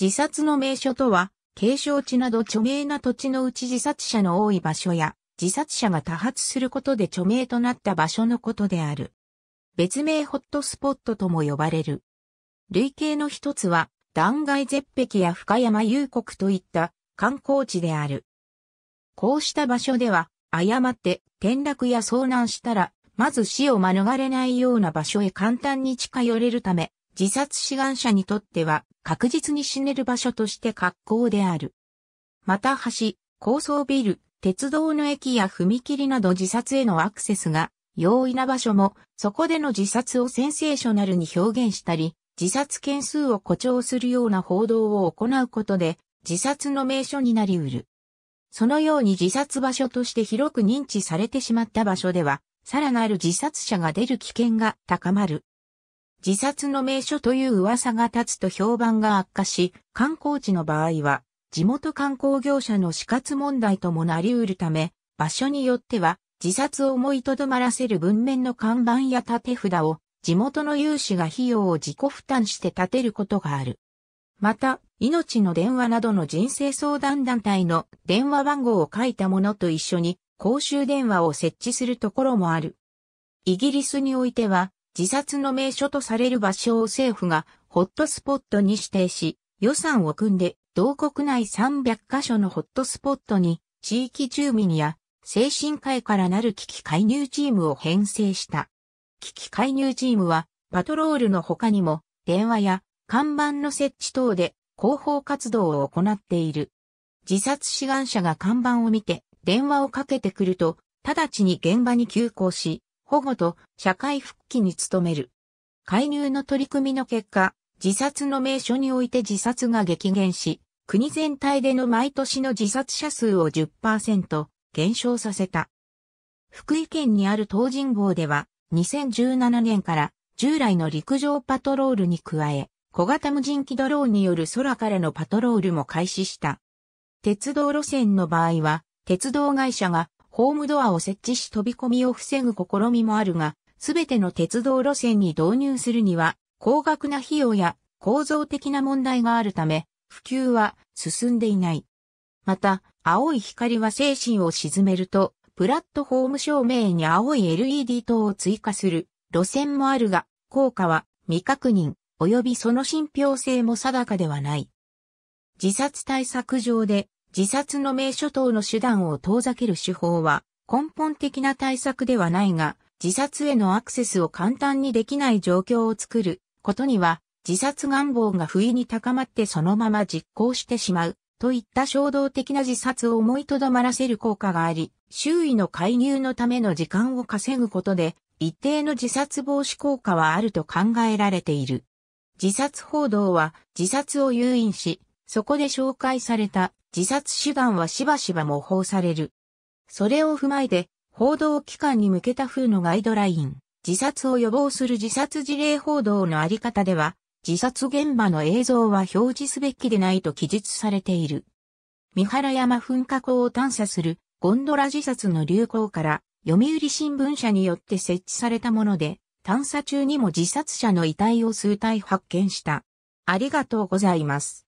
自殺の名所とは、景勝地など著名な土地のうち自殺者の多い場所や、自殺者が多発することで著名となった場所のことである。別名ホットスポットとも呼ばれる。類型の一つは、断崖絶壁や深山幽谷といった観光地である。こうした場所では、誤って転落や遭難したら、まず死を免れないような場所へ簡単に近寄れるため、自殺志願者にとっては確実に死ねる場所として格好である。また橋、高層ビル、鉄道の駅や踏切など自殺へのアクセスが容易な場所も、そこでの自殺をセンセーショナルに表現したり、自殺件数を誇張するような報道を行うことで、自殺の名所になり得る。そのように自殺場所として広く認知されてしまった場所では、さらなる自殺者が出る危険が高まる。自殺の名所という噂が立つと評判が悪化し、観光地の場合は、地元観光業者の死活問題ともなり得るため、場所によっては、自殺を思いとどまらせる文面の看板や立て札を、地元の有志が費用を自己負担して立てることがある。また、命の電話などの人生相談団体の電話番号を書いたものと一緒に公衆電話を設置するところもある。イギリスにおいては、自殺の名所とされる場所を政府がホットスポットに指定し、予算を組んで同国内300カ所のホットスポットに地域住民や精神科医からなる危機介入チームを編成した。危機介入チームはパトロールの他にも電話や看板の設置等で広報活動を行っている。自殺志願者が看板を見て電話をかけてくると、直ちに現場に急行し、保護と社会復帰に努める。介入の取り組みの結果、自殺の名所において自殺が激減し、国全体での毎年の自殺者数を10%減少させた。福井県にある東尋坊では、2017年から従来の陸上パトロールに加え、小型無人機ドローンによる空からのパトロールも開始した。鉄道路線の場合は、鉄道会社がホームドアを設置し飛び込みを防ぐ試みもあるが、すべての鉄道路線に導入するには、高額な費用や構造的な問題があるため、普及は進んでいない。また、青い光は精神を沈めると、プラットフォーム照明に青い LED 灯を追加する路線もあるが、効果は未確認及びその信憑性も定かではない。自殺対策上で自殺の名所等の手段を遠ざける手法は根本的な対策ではないが、自殺へのアクセスを簡単にできない状況を作ることには、自殺願望が不意に高まってそのまま実行してしまう、といった衝動的な自殺を思いとどまらせる効果があり、周囲の介入のための時間を稼ぐことで、一定の自殺防止効果はあると考えられている。自殺報道は自殺を誘引し、そこで紹介された自殺手段はしばしば模倣される。それを踏まえて、報道機関に向けた風のガイドライン、自殺を予防する自殺事例報道のあり方では、自殺現場の映像は表示すべきでないと記述されている。三原山噴火口を探査するゴンドラ自殺の流行から読売新聞社によって設置されたもので、探査中にも自殺者の遺体を数体発見した。ありがとうございます。